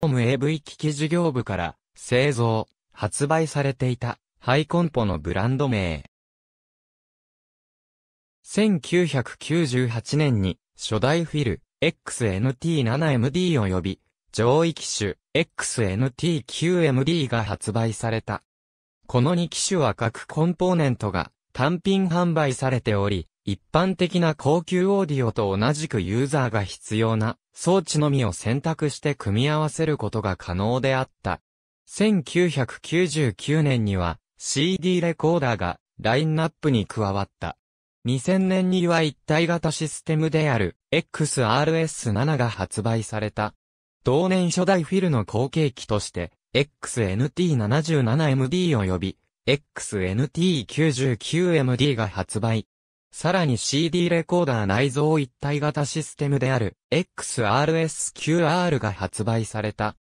ホーム AV 機器事業部から製造、発売されていたハイコンポのブランド名。1998年に初代フィル XNT7MD 及び上位機種 XNT9MD が発売された。この2機種は各コンポーネントが単品販売されており、一般的な高級オーディオと同じくユーザーが必要な装置のみを選択して組み合わせることが可能であった。1999年には CD レコーダーがラインナップに加わった。2000年には一体型システムである XRS7 が発売された。同年初代フィルの後継機として XNT77MD 及び XNT99MD が発売。さらに CD レコーダー内蔵一体型システムである x r s q r が発売された。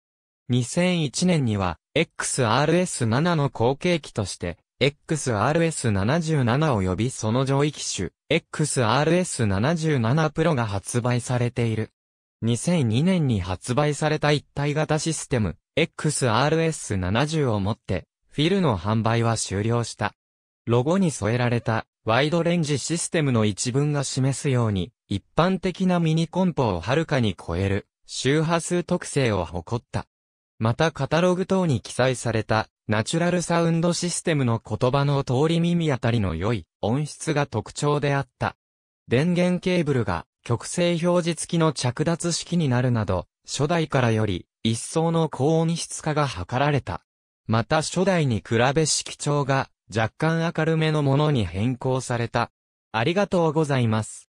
2001年には XRS7 の後継機として XRS77 及びその上位機種 XRS77 Pro が発売されている。2002年に発売された一体型システム XRS70 をもってフィルの販売は終了した。ロゴに添えられたワイドレンジシステムの一文が示すように、一般的なミニコンポをはるかに超える周波数特性を誇った。またカタログ等に記載されたナチュラルサウンドシステムの言葉の通り耳あたりの良い音質が特徴であった。電源ケーブルが極性表示付きの着脱式になるなど、初代からより一層の高音質化が図られた。また初代に比べ色調が若干明るめのものに変更された。ありがとうございます。